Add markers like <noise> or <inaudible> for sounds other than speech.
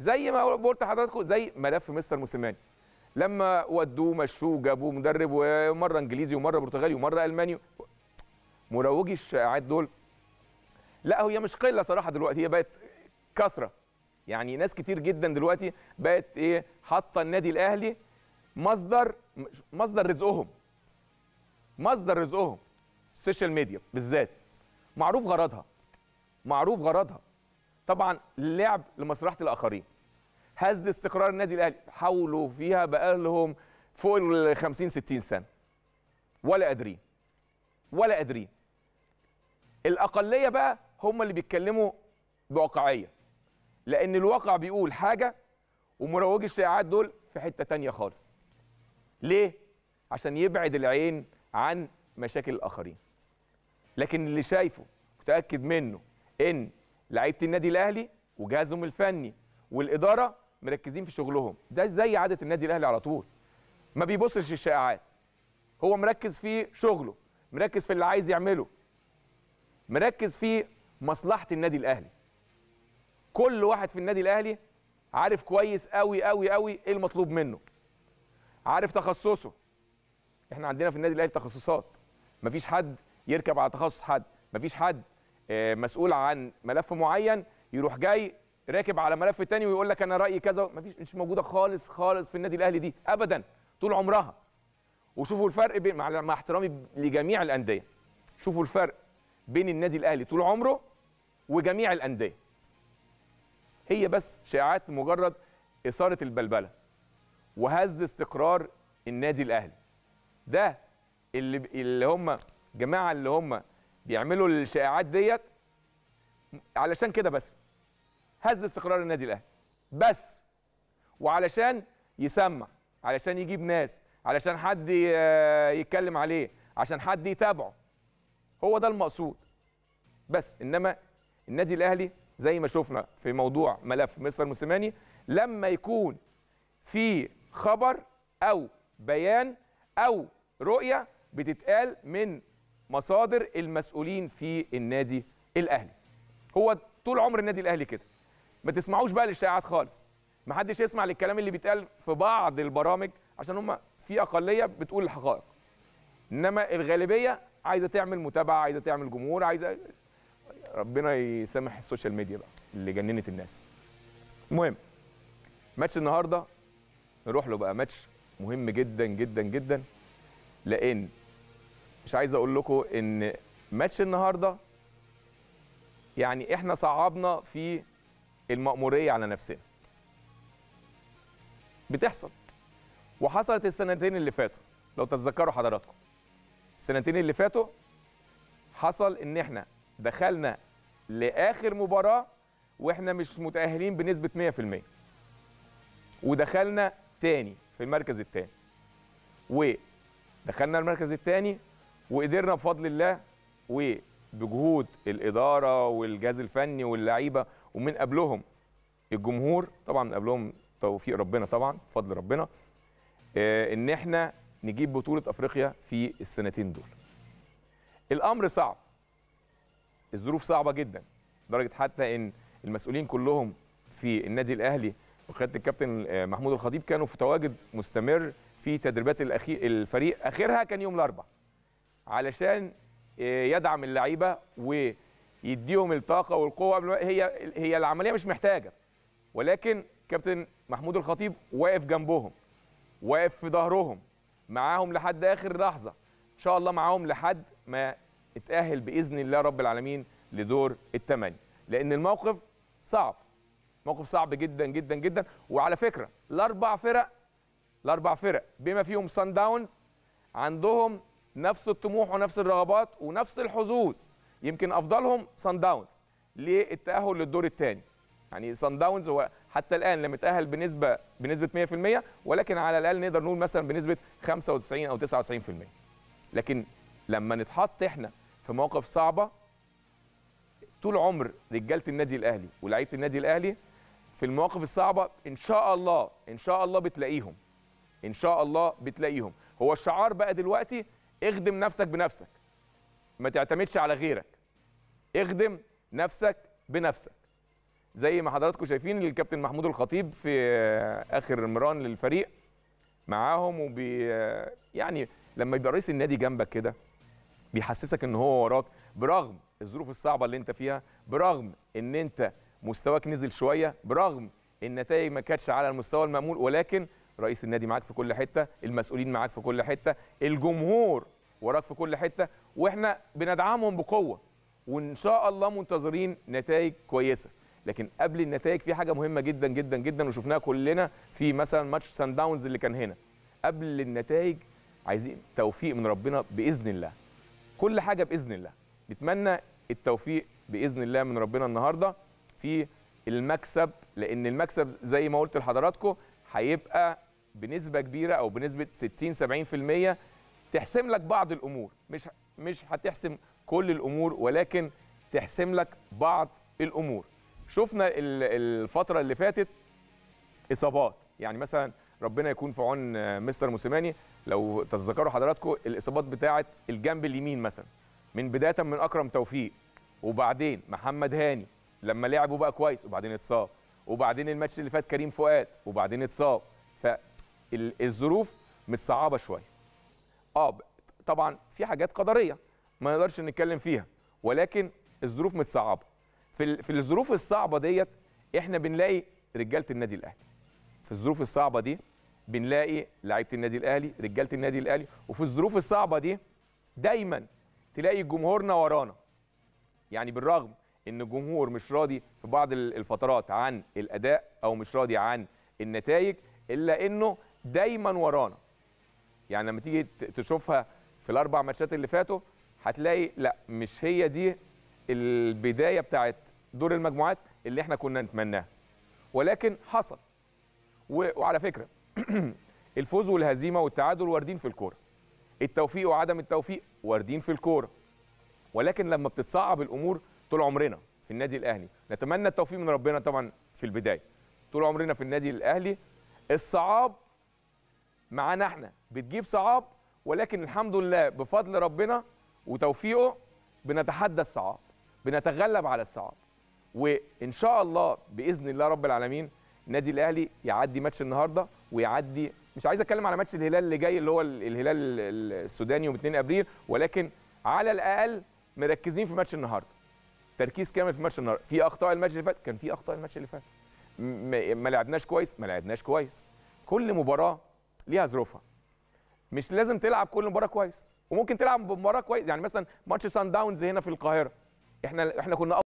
زي ما قلت لحضراتكم زي ملف مستر موسيماني لما ودوه مشوه جابوه مدرب ومره انجليزي ومره برتغالي ومره الماني مروجي الشائعات دول لا هي مش قله صراحه دلوقتي هي بقت كثره يعني ناس كتير جدا دلوقتي بقت ايه حاطه النادي الاهلي مصدر مصدر رزقهم مصدر رزقهم السوشيال ميديا بالذات معروف غرضها معروف غرضها طبعا اللعب لمصلحه الاخرين هز استقرار النادي الاهلي حاولوا فيها بقى لهم فوق ال 50 60 سنه ولا قادرين ولا قادرين الاقليه بقى هم اللي بيتكلموا بواقعيه لان الواقع بيقول حاجه ومروجي الشائعات دول في حته تانية خالص ليه عشان يبعد العين عن مشاكل الاخرين لكن اللي شايفه متاكد منه ان لعيبه النادي الاهلي وجهازهم الفني والاداره مركزين في شغلهم ده زي عاده النادي الاهلي على طول ما بيبصش للشائعات هو مركز في شغله مركز في اللي عايز يعمله مركز في مصلحه النادي الاهلي كل واحد في النادي الاهلي عارف كويس قوي قوي قوي ايه المطلوب منه عارف تخصصه احنا عندنا في النادي الاهلي تخصصات مفيش حد يركب على تخصص حد مفيش حد آه، مسؤول عن ملف معين يروح جاي راكب على ملف تاني ويقول لك انا رايي كذا مفيش مش موجوده خالص خالص في النادي الاهلي دي ابدا طول عمرها وشوفوا الفرق بين مع احترامي لجميع الانديه شوفوا الفرق بين النادي الاهلي طول عمره وجميع الانديه هي بس شائعات مجرد اثاره البلبله وهز استقرار النادي الاهلي ده اللي اللي هم جماعه اللي هم يعملوا الشائعات ديت علشان كده بس هز استقرار النادي الاهلي بس وعلشان يسمع علشان يجيب ناس علشان حد آه، يتكلم عليه عشان حد يتابعه هو ده المقصود بس انما النادي الاهلي زي ما شفنا في موضوع ملف مستر موسيماني لما يكون في خبر او بيان او رؤيه بتتقال من مصادر المسؤولين في النادي الاهلي هو طول عمر النادي الاهلي كده ما تسمعوش بقى الاشاعات خالص ما حدش يسمع للكلام اللي بيتقال في بعض البرامج عشان هم في اقليه بتقول الحقائق انما الغالبيه عايزه تعمل متابعه عايزه تعمل جمهور عايزه ربنا يسامح السوشيال ميديا بقى اللي جننت الناس المهم ماتش النهارده نروح له بقى ماتش مهم جدا جدا جدا لان مش عايز اقول لكم ان ماتش النهارده يعني احنا صعبنا في المأمورية على نفسنا بتحصل وحصلت السنتين اللي فاتوا لو تتذكروا حضراتكم السنتين اللي فاتوا حصل ان احنا دخلنا لاخر مباراه واحنا مش متاهلين بنسبه 100% ودخلنا تاني في المركز الثاني ودخلنا المركز الثاني وقدرنا بفضل الله وبجهود الاداره والجهاز الفني واللعيبه ومن قبلهم الجمهور طبعا من قبلهم توفيق ربنا طبعا بفضل ربنا آه، ان احنا نجيب بطوله افريقيا في السنتين دول. الامر صعب. الظروف صعبه جدا لدرجه حتى ان المسؤولين كلهم في النادي الاهلي وقياده الكابتن آه، محمود الخطيب كانوا في تواجد مستمر في تدريبات الأخير الفريق اخرها كان يوم الاربعاء. علشان آه، يدعم اللعيبه ويديهم الطاقه والقوه هي هي العمليه مش محتاجه ولكن كابتن محمود الخطيب واقف جنبهم واقف في ظهرهم معاهم لحد اخر لحظه ان شاء الله معاهم لحد ما اتاهل باذن الله رب العالمين لدور الثمانيه لان الموقف صعب موقف صعب جدا جدا جدا وعلى فكره الاربع فرق الاربع فرق بما فيهم سان داونز عندهم نفس الطموح ونفس الرغبات ونفس الحظوظ يمكن افضلهم سان داونز للتاهل للدور الثاني يعني سان داونز هو حتى الان لم يتاهل بنسبه بنسبه 100% ولكن على الاقل نقدر نقول مثلا بنسبه 95 او 99% لكن لما نتحط احنا في مواقف صعبه طول عمر رجاله النادي الاهلي ولاعيبه النادي الاهلي في المواقف الصعبه ان شاء الله ان شاء الله بتلاقيهم ان شاء الله بتلاقيهم هو الشعار بقى دلوقتي اخدم نفسك بنفسك ما تعتمدش على غيرك اخدم نفسك بنفسك زي ما حضراتكم شايفين الكابتن محمود الخطيب في اخر مران للفريق معاهم وبي يعني لما يبقى رئيس النادي جنبك كده بيحسسك ان هو وراك برغم الظروف الصعبه اللي انت فيها برغم ان انت مستواك نزل شويه برغم النتائج ما كانتش على المستوى المامول ولكن رئيس النادي معاك في كل حته المسؤولين معاك في كل حته الجمهور وراك في كل حته واحنا بندعمهم بقوه وان شاء الله منتظرين نتائج كويسه لكن قبل النتائج في حاجه مهمه جدا جدا جدا وشفناها كلنا في مثلا ماتش سان داونز اللي كان هنا قبل النتائج عايزين توفيق من ربنا باذن الله كل حاجه باذن الله نتمنى التوفيق باذن الله من ربنا النهارده في المكسب لان المكسب زي ما قلت لحضراتكم هيبقى بنسبه كبيره او بنسبه 60 70% تحسم لك بعض الامور مش مش هتحسم كل الامور ولكن تحسم لك بعض الامور شفنا الفتره اللي فاتت اصابات يعني مثلا ربنا يكون في عون مستر موسيماني لو تتذكروا حضراتكم الاصابات بتاعه الجنب اليمين مثلا من بدايه من اكرم توفيق وبعدين محمد هاني لما لعبوا بقى كويس وبعدين اتصاب وبعدين الماتش اللي فات كريم فؤاد وبعدين اتصاب الظروف متصعبه شويه اه طبعا في حاجات قدريه ما نقدرش نتكلم فيها ولكن الظروف متصعبه في في الظروف الصعبه ديت احنا بنلاقي رجاله النادي الاهلي في الظروف الصعبه دي بنلاقي لعيبه النادي الاهلي رجاله النادي الاهلي وفي الظروف الصعبه دي دايما تلاقي جمهورنا ورانا يعني بالرغم ان الجمهور مش راضي في بعض الفترات عن الاداء او مش راضي عن النتائج الا انه دايما ورانا يعني لما تيجي تشوفها في الاربع ماتشات اللي فاتوا هتلاقي لا مش هي دي البدايه بتاعت دور المجموعات اللي احنا كنا نتمناها ولكن حصل وعلى فكره <clears throat> الفوز والهزيمه والتعادل واردين في الكوره التوفيق وعدم التوفيق واردين في الكوره ولكن لما بتتصعب الامور طول عمرنا في النادي الاهلي نتمنى التوفيق من ربنا طبعا في البدايه طول عمرنا في النادي الاهلي الصعاب معانا احنا بتجيب صعاب ولكن الحمد لله بفضل ربنا وتوفيقه بنتحدى الصعاب بنتغلب على الصعاب وان شاء الله باذن الله رب العالمين النادي الاهلي يعدي ماتش النهارده ويعدي مش عايز اتكلم على ماتش الهلال اللي جاي اللي هو الهلال السوداني يوم 2 ابريل ولكن على الاقل مركزين في ماتش النهارده تركيز كامل في ماتش النهارده في اخطاء الماتش اللي فات كان في اخطاء الماتش اللي فات ما لعبناش كويس ما لعبناش كويس كل مباراه ليها ظروفها مش لازم تلعب كل مباراه كويس وممكن تلعب مباراه كويس يعني مثلا ماتش سان داونز هنا في القاهره احنا احنا كنا